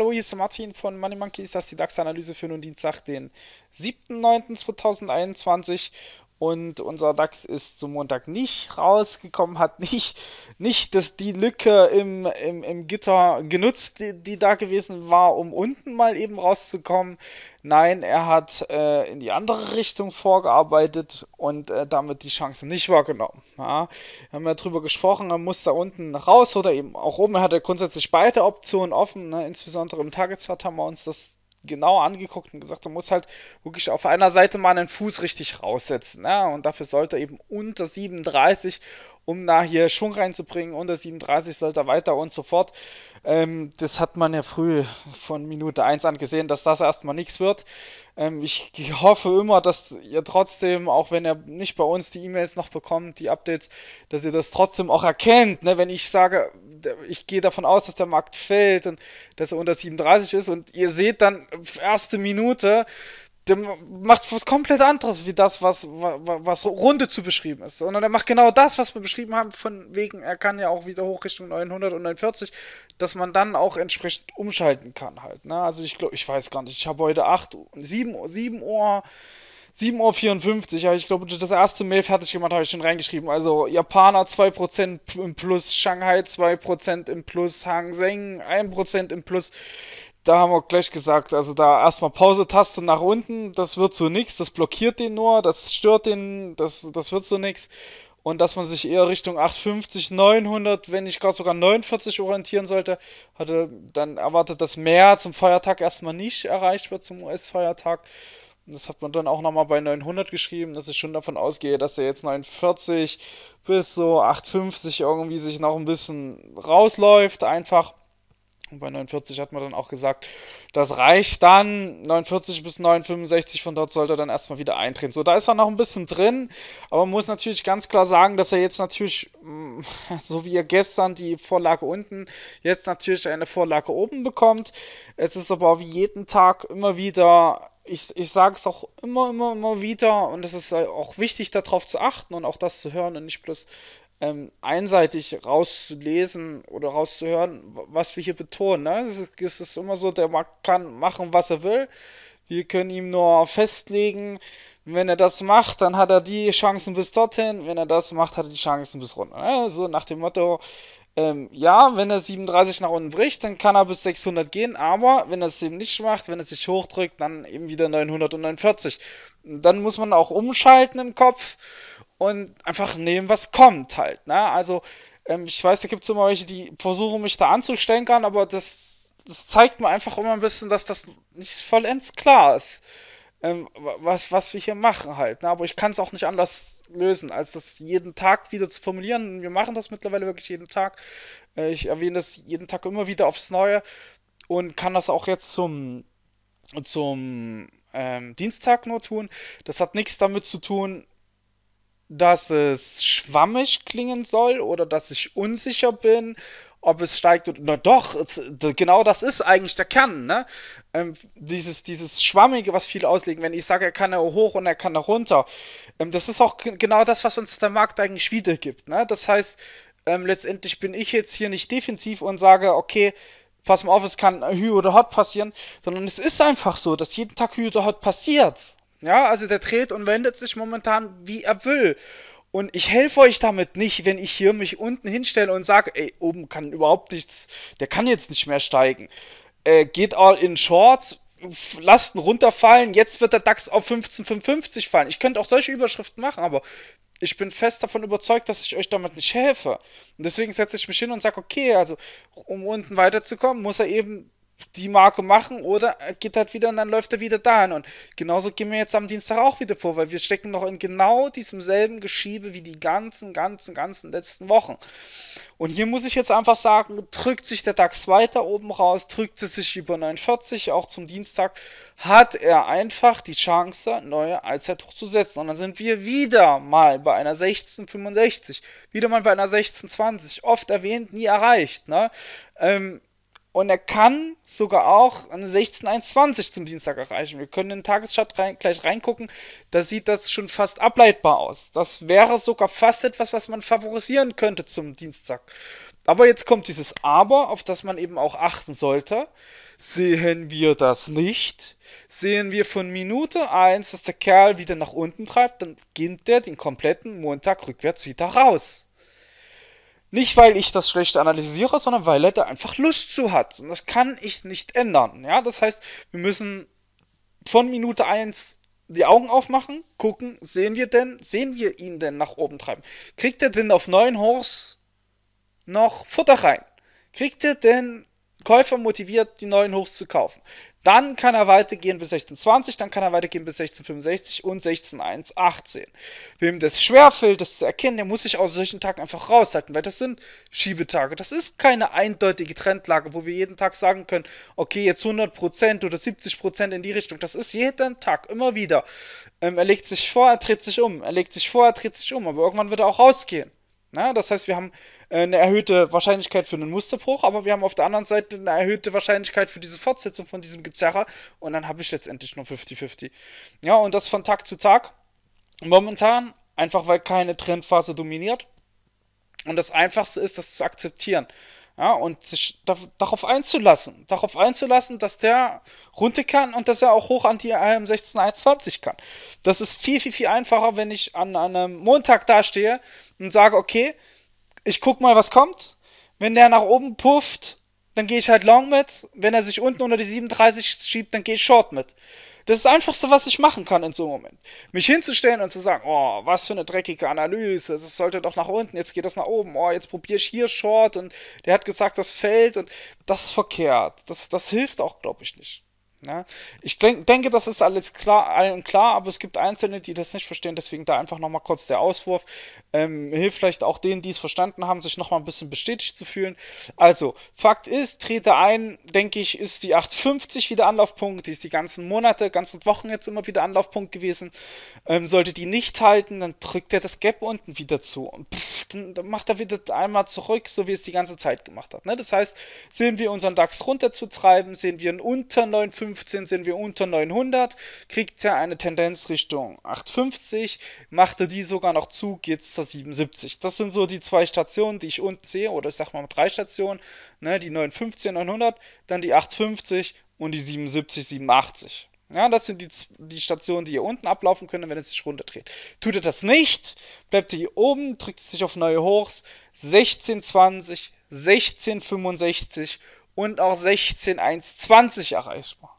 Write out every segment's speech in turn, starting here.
Hallo, hier ist Martin von Money Monkeys, das ist die DAX-Analyse für nun Dienstag, den 7.9.2021 und unser DAX ist zum Montag nicht rausgekommen, hat nicht, nicht das, die Lücke im, im, im Gitter genutzt, die, die da gewesen war, um unten mal eben rauszukommen. Nein, er hat äh, in die andere Richtung vorgearbeitet und äh, damit die Chance nicht wahrgenommen. Ja, wir haben ja drüber gesprochen, er muss da unten raus oder eben auch oben. Er hatte grundsätzlich beide Optionen offen. Ne? Insbesondere im Tageschart haben wir uns das genau angeguckt und gesagt, du musst halt wirklich auf einer Seite mal einen Fuß richtig raussetzen. Ne? Und dafür sollte er eben unter 37 um da hier Schwung reinzubringen. Unter 37 sollte er weiter und so fort. Ähm, das hat man ja früh von Minute 1 an gesehen, dass das erstmal nichts wird. Ähm, ich, ich hoffe immer, dass ihr trotzdem, auch wenn ihr nicht bei uns die E-Mails noch bekommt, die Updates, dass ihr das trotzdem auch erkennt. Ne? Wenn ich sage, ich gehe davon aus, dass der Markt fällt und dass er unter 37 ist und ihr seht dann äh, erste Minute, der macht was komplett anderes wie das, was, was Runde zu beschrieben ist. Sondern er macht genau das, was wir beschrieben haben, von wegen, er kann ja auch wieder hoch Richtung 949, dass man dann auch entsprechend umschalten kann halt. Ne? Also ich glaube, ich weiß gar nicht, ich habe heute 8, 7, 7 Uhr, 7 Uhr 54, ja, ich glaube, das erste Mail fertig gemacht habe ich schon reingeschrieben. Also Japaner 2% im Plus, Shanghai 2% im Plus, Hang Seng 1% im Plus da haben wir gleich gesagt, also da erstmal Pause-Taste nach unten, das wird so nichts, das blockiert den nur, das stört den, das, das wird so nichts. Und dass man sich eher Richtung 850, 900, wenn ich gerade sogar 49 orientieren sollte, hatte dann erwartet, dass mehr zum Feiertag erstmal nicht erreicht wird, zum US-Feiertag. Das hat man dann auch nochmal bei 900 geschrieben, dass ich schon davon ausgehe, dass er jetzt 49 bis so 850 irgendwie sich noch ein bisschen rausläuft, einfach und bei 49 hat man dann auch gesagt, das reicht dann. 49 bis 965, von dort sollte er dann erstmal wieder eintreten. So, da ist er noch ein bisschen drin, aber man muss natürlich ganz klar sagen, dass er jetzt natürlich, mm, so wie er gestern die Vorlage unten, jetzt natürlich eine Vorlage oben bekommt. Es ist aber wie jeden Tag immer wieder ich, ich sage es auch immer, immer, immer wieder und es ist auch wichtig, darauf zu achten und auch das zu hören und nicht bloß ähm, einseitig rauszulesen oder rauszuhören, was wir hier betonen. Ne? Es, ist, es ist immer so, der Markt kann machen, was er will. Wir können ihm nur festlegen, wenn er das macht, dann hat er die Chancen bis dorthin. Wenn er das macht, hat er die Chancen bis runter. Ne? So nach dem Motto, ähm, ja, wenn er 37 nach unten bricht, dann kann er bis 600 gehen, aber wenn er es eben nicht macht, wenn er sich hochdrückt, dann eben wieder 949. Dann muss man auch umschalten im Kopf und einfach nehmen, was kommt halt. Ne? Also, ähm, ich weiß, da gibt es immer welche, die versuchen, mich da anzustenkern, aber das, das zeigt mir einfach immer ein bisschen, dass das nicht vollends klar ist, ähm, was, was wir hier machen halt. Ne? Aber ich kann es auch nicht anders lösen, als das jeden Tag wieder zu formulieren. Wir machen das mittlerweile wirklich jeden Tag. Äh, ich erwähne das jeden Tag immer wieder aufs Neue und kann das auch jetzt zum, zum ähm, Dienstag nur tun. Das hat nichts damit zu tun, dass es schwammig klingen soll oder dass ich unsicher bin, ob es steigt oder. Na doch, es, genau das ist eigentlich der Kern, ne? Ähm, dieses, dieses Schwammige, was viele auslegen, wenn ich sage, er kann da hoch und er kann da runter. Ähm, das ist auch genau das, was uns der Markt eigentlich wiedergibt, ne? Das heißt, ähm, letztendlich bin ich jetzt hier nicht defensiv und sage, okay, pass mal auf, es kann Hü oder Hot passieren, sondern es ist einfach so, dass jeden Tag Hü oder Hot passiert. Ja, also der dreht und wendet sich momentan, wie er will. Und ich helfe euch damit nicht, wenn ich hier mich unten hinstelle und sage, ey, oben kann überhaupt nichts, der kann jetzt nicht mehr steigen. Äh, geht all in Short, lasst ihn runterfallen, jetzt wird der DAX auf 15,55 fallen. Ich könnte auch solche Überschriften machen, aber ich bin fest davon überzeugt, dass ich euch damit nicht helfe. Und deswegen setze ich mich hin und sage, okay, also um unten weiterzukommen, muss er eben die Marke machen oder geht halt wieder und dann läuft er wieder dahin. Und genauso gehen wir jetzt am Dienstag auch wieder vor, weil wir stecken noch in genau diesem selben Geschiebe wie die ganzen, ganzen, ganzen letzten Wochen. Und hier muss ich jetzt einfach sagen, drückt sich der DAX weiter oben raus, drückt es sich über 49, auch zum Dienstag, hat er einfach die Chance, neue Allzeithoch zu setzen. Und dann sind wir wieder mal bei einer 16,65, wieder mal bei einer 16,20, oft erwähnt, nie erreicht. Ne? Ähm, und er kann sogar auch eine 16.21 zum Dienstag erreichen. Wir können in den Tageschart rein, gleich reingucken. Da sieht das schon fast ableitbar aus. Das wäre sogar fast etwas, was man favorisieren könnte zum Dienstag. Aber jetzt kommt dieses Aber, auf das man eben auch achten sollte. Sehen wir das nicht, sehen wir von Minute 1, dass der Kerl wieder nach unten treibt, dann beginnt der den kompletten Montag rückwärts wieder raus. Nicht, weil ich das schlecht analysiere, sondern weil er da einfach Lust zu hat. Und das kann ich nicht ändern. Ja, das heißt, wir müssen von Minute 1 die Augen aufmachen, gucken, sehen wir denn, sehen wir ihn denn nach oben treiben? Kriegt er denn auf neuen Horse noch Futter rein? Kriegt er denn Käufer motiviert, die neuen Hochs zu kaufen. Dann kann er weitergehen bis 1620, dann kann er weitergehen bis 1665 und 16118. Wem das schwerfällt, das zu erkennen, der muss sich aus solchen Tagen einfach raushalten, weil das sind Schiebetage. Das ist keine eindeutige Trendlage, wo wir jeden Tag sagen können, okay, jetzt 100% oder 70% in die Richtung. Das ist jeden Tag, immer wieder. Ähm, er legt sich vor, er dreht sich um, er legt sich vor, er dreht sich um, aber irgendwann wird er auch rausgehen. Na, das heißt, wir haben äh, eine erhöhte Wahrscheinlichkeit für einen Musterbruch, aber wir haben auf der anderen Seite eine erhöhte Wahrscheinlichkeit für diese Fortsetzung von diesem Gezerrer und dann habe ich letztendlich nur 50-50. Ja, und das von Tag zu Tag. Momentan, einfach weil keine Trendphase dominiert. Und das Einfachste ist, das zu akzeptieren. Ja, und sich darauf einzulassen. Darauf einzulassen, dass der runter kann und dass er auch hoch an die AM1621 kann. Das ist viel, viel, viel einfacher, wenn ich an, an einem Montag dastehe und sage, okay, ich guck mal, was kommt. Wenn der nach oben pufft, dann gehe ich halt long mit. Wenn er sich unten unter die 37 schiebt, dann gehe ich short mit. Das ist das Einfachste, was ich machen kann in so einem Moment. Mich hinzustellen und zu sagen, oh, was für eine dreckige Analyse, es sollte doch nach unten, jetzt geht das nach oben, oh, jetzt probiere ich hier Short und der hat gesagt, das fällt und das ist verkehrt. Das, das hilft auch, glaube ich, nicht. Ne? Ich denk, denke, das ist alles klar, allen klar, aber es gibt Einzelne, die das nicht verstehen, deswegen da einfach nochmal kurz der Auswurf. Ähm, hilft vielleicht auch denen, die es verstanden haben, sich nochmal ein bisschen bestätigt zu fühlen. Also, Fakt ist, trete ein, denke ich, ist die 850 wieder Anlaufpunkt, die ist die ganzen Monate, ganzen Wochen jetzt immer wieder Anlaufpunkt gewesen. Ähm, sollte die nicht halten, dann drückt er das Gap unten wieder zu und pff, dann, dann, macht er wieder einmal zurück, so wie es die ganze Zeit gemacht hat. Ne? Das heißt, sehen wir unseren DAX runterzutreiben, sehen wir einen unter 950 2015 sind wir unter 900, kriegt er eine Tendenz Richtung 850, macht er die sogar noch zu, geht es zur 77. Das sind so die zwei Stationen, die ich unten sehe, oder ich sag mal drei Stationen, ne, die 915, 900, dann die 850 und die 77, 87. Ja, das sind die, die Stationen, die hier unten ablaufen können, wenn es sich runterdreht. Tut er das nicht, bleibt er hier oben, drückt sich auf neue Hochs, 1620, 1665 und auch 16120 erreichbar.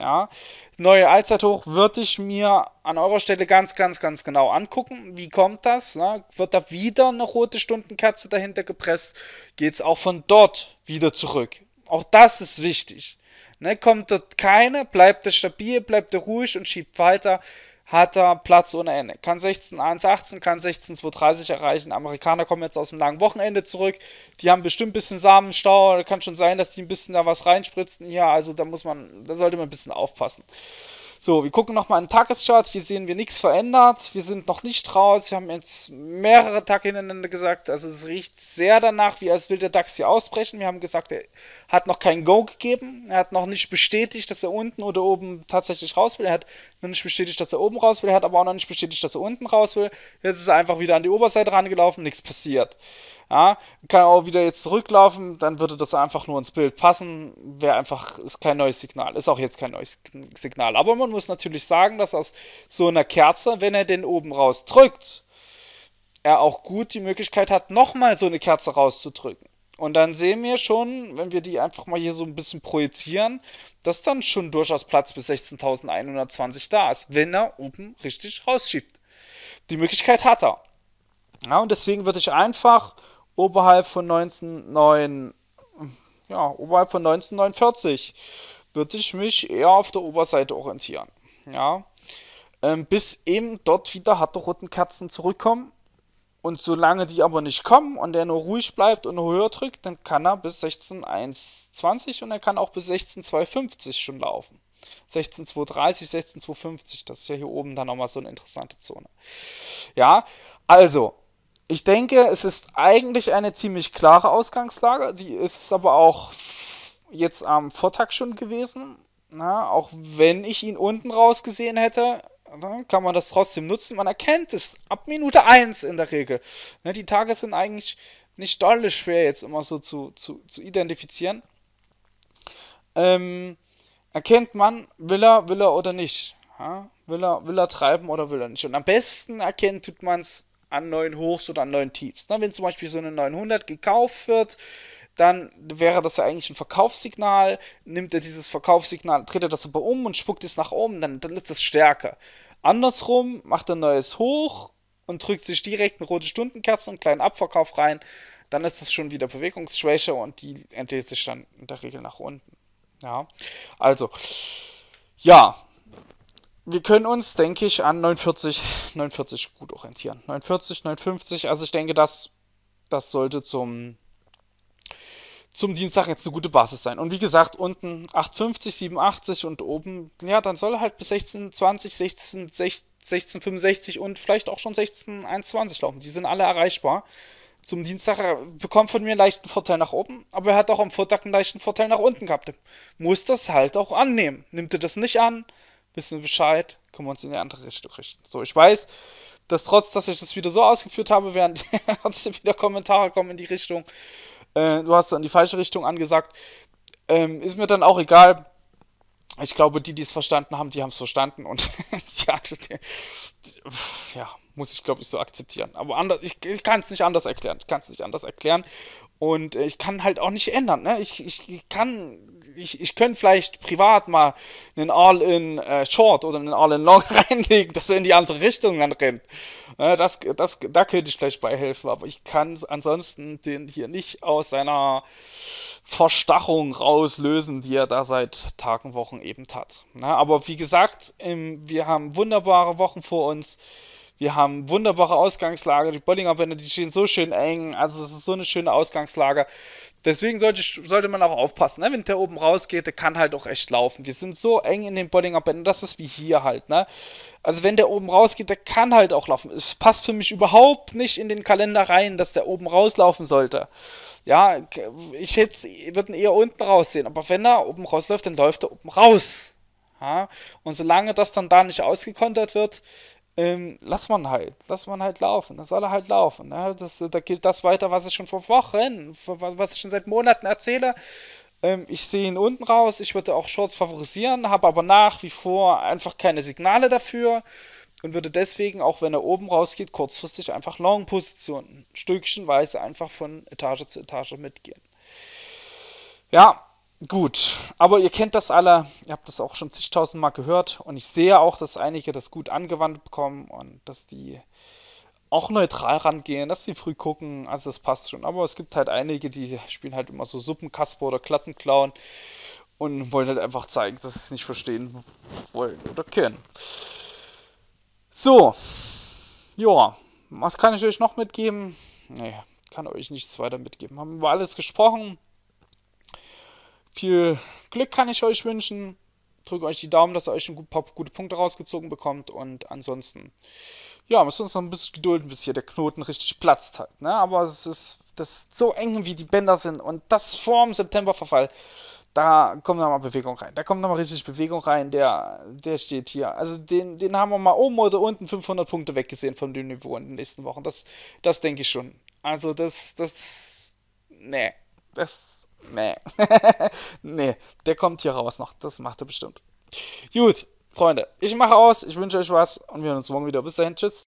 Ja, neue Allzeithoch würde ich mir an eurer Stelle ganz, ganz, ganz genau angucken. Wie kommt das? Na, ne? wird da wieder eine rote Stundenkerze dahinter gepresst? Geht es auch von dort wieder zurück? Auch das ist wichtig. Ne, kommt dort keine, bleibt er stabil, bleibt er ruhig und schiebt weiter hat er Platz ohne Ende. Kann 16,118, kann 16,230 erreichen. Amerikaner kommen jetzt aus dem langen Wochenende zurück. Die haben bestimmt ein bisschen Samenstau. Kann schon sein, dass die ein bisschen da was reinspritzen. Ja, also da muss man, da sollte man ein bisschen aufpassen. So, wir gucken nochmal in den Tageschart. Hier sehen wir nichts verändert. Wir sind noch nicht raus. Wir haben jetzt mehrere Tage hintereinander gesagt. Also es riecht sehr danach, wie als will der DAX hier ausbrechen. Wir haben gesagt, er hat noch kein Go gegeben. Er hat noch nicht bestätigt, dass er unten oder oben tatsächlich raus will. Er hat noch nicht bestätigt, dass er oben raus will. Er hat aber auch noch nicht bestätigt, dass er unten raus will. Jetzt ist er einfach wieder an die Oberseite rangelaufen. Nichts passiert. Ja, kann auch wieder jetzt zurücklaufen, dann würde das einfach nur ins Bild passen. Wäre einfach, ist kein neues Signal. Ist auch jetzt kein neues Signal. Aber man muss natürlich sagen, dass aus so einer Kerze, wenn er den oben rausdrückt, er auch gut die Möglichkeit hat, nochmal so eine Kerze rauszudrücken. Und dann sehen wir schon, wenn wir die einfach mal hier so ein bisschen projizieren, dass dann schon durchaus Platz bis 16.120 da ist, wenn er oben richtig rausschiebt. Die Möglichkeit hat er. Ja, und deswegen würde ich einfach oberhalb von 1909, ja, oberhalb von 1949 würde ich mich eher auf der Oberseite orientieren. Ja. Ähm, bis eben dort wieder harte roten Kerzen zurückkommen. Und solange die aber nicht kommen und er nur ruhig bleibt und höher drückt, dann kann er bis 16.120 und er kann auch bis 16.250 schon laufen. 16.230, 16.250, das ist ja hier oben dann nochmal so eine interessante Zone. Ja, also, ich denke, es ist eigentlich eine ziemlich klare Ausgangslage. Die ist es aber auch jetzt am Vortag schon gewesen. Na, ne? auch wenn ich ihn unten raus gesehen hätte, ne, kann man das trotzdem nutzen. Man erkennt es ab Minute 1 in der Regel. Ne, die Tage sind eigentlich nicht dolle schwer jetzt immer so zu, zu, zu identifizieren. Ähm, erkennt man, will er, will er oder nicht. Ja? Will, er, will er treiben oder will er nicht. Und am besten erkennt tut man es an neuen Hochs oder an neuen Tiefs. Ne? Wenn zum Beispiel so eine 900 gekauft wird, dann wäre das ja eigentlich ein Verkaufssignal. Nimmt er dieses Verkaufssignal, dreht er das aber um und spuckt es nach oben, dann, dann ist das stärker. Andersrum macht er ein neues Hoch und drückt sich direkt eine rote Stundenkerze und einen kleinen Abverkauf rein, dann ist das schon wieder Bewegungsschwäche und die entlädt sich dann in der Regel nach unten. Ja, also, ja, wir können uns, denke ich, an 49, 49 gut orientieren. 49, 59, also ich denke, das, das sollte zum, zum Dienstag jetzt eine gute Basis sein. Und wie gesagt, unten 850, 87 und oben, ja, dann soll halt bis 16, 20, 16, 16, 16 65 und vielleicht auch schon 16, 21 laufen. Die sind alle erreichbar. Zum Dienstag äh, bekommt von mir einen leichten Vorteil nach oben, aber er hat auch am Vortag einen leichten Vorteil nach unten gehabt. Muss das halt auch annehmen. Nimmt er das nicht an, wissen wir Bescheid, können wir uns in die andere Richtung richten. So, ich weiß, dass trotz, dass ich das wieder so ausgeführt habe, während trotzdem wieder Kommentare kommen in die Richtung, äh, du hast in die falsche Richtung angesagt. Ähm, ist mir dann auch egal. Ich glaube, die, die es verstanden haben, die haben es verstanden und ja, ja, muss ich glaube ich so akzeptieren. Aber anders, ich, ich kann es nicht anders erklären. Ich kann es nicht anders erklären. Und äh, ich kann halt auch nicht ändern. Ne? Ich, ich, ich kann ich, ich könnte vielleicht privat mal einen All-in-Short äh, oder einen All-in-Long reinlegen, dass er in die andere Richtung dann rennt. Äh, das, das, da könnte ich vielleicht beihelfen, aber ich kann ansonsten den hier nicht aus seiner Verstachung rauslösen, die er da seit Tagen, Wochen eben hat. Na, aber wie gesagt, ähm, wir haben wunderbare Wochen vor uns. Wir haben wunderbare Ausgangslage. Die Bollinger die stehen so schön eng. Also, das ist so eine schöne Ausgangslage. Deswegen sollte, sollte man auch aufpassen. Ne? Wenn der oben rausgeht, der kann halt auch echt laufen. Wir sind so eng in den Bollingerbänden. Das ist wie hier halt. Ne? Also, wenn der oben rausgeht, der kann halt auch laufen. Es passt für mich überhaupt nicht in den Kalender rein, dass der oben rauslaufen sollte. Ja, ich hätte, würde ihn eher unten raussehen. Aber wenn er oben rausläuft, dann läuft er oben raus. Ja, und solange das dann da nicht ausgekontert wird, ähm, lass man halt, lass man halt laufen, das soll er halt laufen. Ne? Das, da gilt das weiter, was ich schon vor Wochen, was ich schon seit Monaten erzähle. Ähm, ich sehe ihn unten raus, ich würde auch Shorts favorisieren, habe aber nach wie vor einfach keine Signale dafür und würde deswegen, auch wenn er oben rausgeht, kurzfristig einfach Long-Positionen, stückchenweise einfach von Etage zu Etage mitgehen. Ja, Gut, aber ihr kennt das alle, ihr habt das auch schon zigtausendmal gehört und ich sehe auch, dass einige das gut angewandt bekommen und dass die auch neutral rangehen, dass sie früh gucken, also das passt schon. Aber es gibt halt einige, die spielen halt immer so Suppenkasper oder Klassenclown und wollen halt einfach zeigen, dass sie es nicht verstehen wollen oder können. So, ja, was kann ich euch noch mitgeben? Nee, kann euch nichts weiter mitgeben. Haben über alles gesprochen viel Glück kann ich euch wünschen. Drückt euch die Daumen, dass ihr euch ein paar gute Punkte rausgezogen bekommt. Und ansonsten, ja, müssen uns noch ein bisschen gedulden, bis hier der Knoten richtig platzt hat. Ne? Aber es ist, das ist so eng, wie die Bänder sind. Und das vorm Septemberverfall da kommt nochmal Bewegung rein. Da kommt nochmal richtig Bewegung rein. Der, der steht hier. Also den, den haben wir mal oben oder unten 500 Punkte weggesehen von dem Niveau in den nächsten Wochen. Das, das denke ich schon. Also das, das, nee, das Nee. nee, der kommt hier raus noch. Das macht er bestimmt. Gut, Freunde, ich mache aus. Ich wünsche euch was und wir hören uns morgen wieder. Bis dahin, tschüss.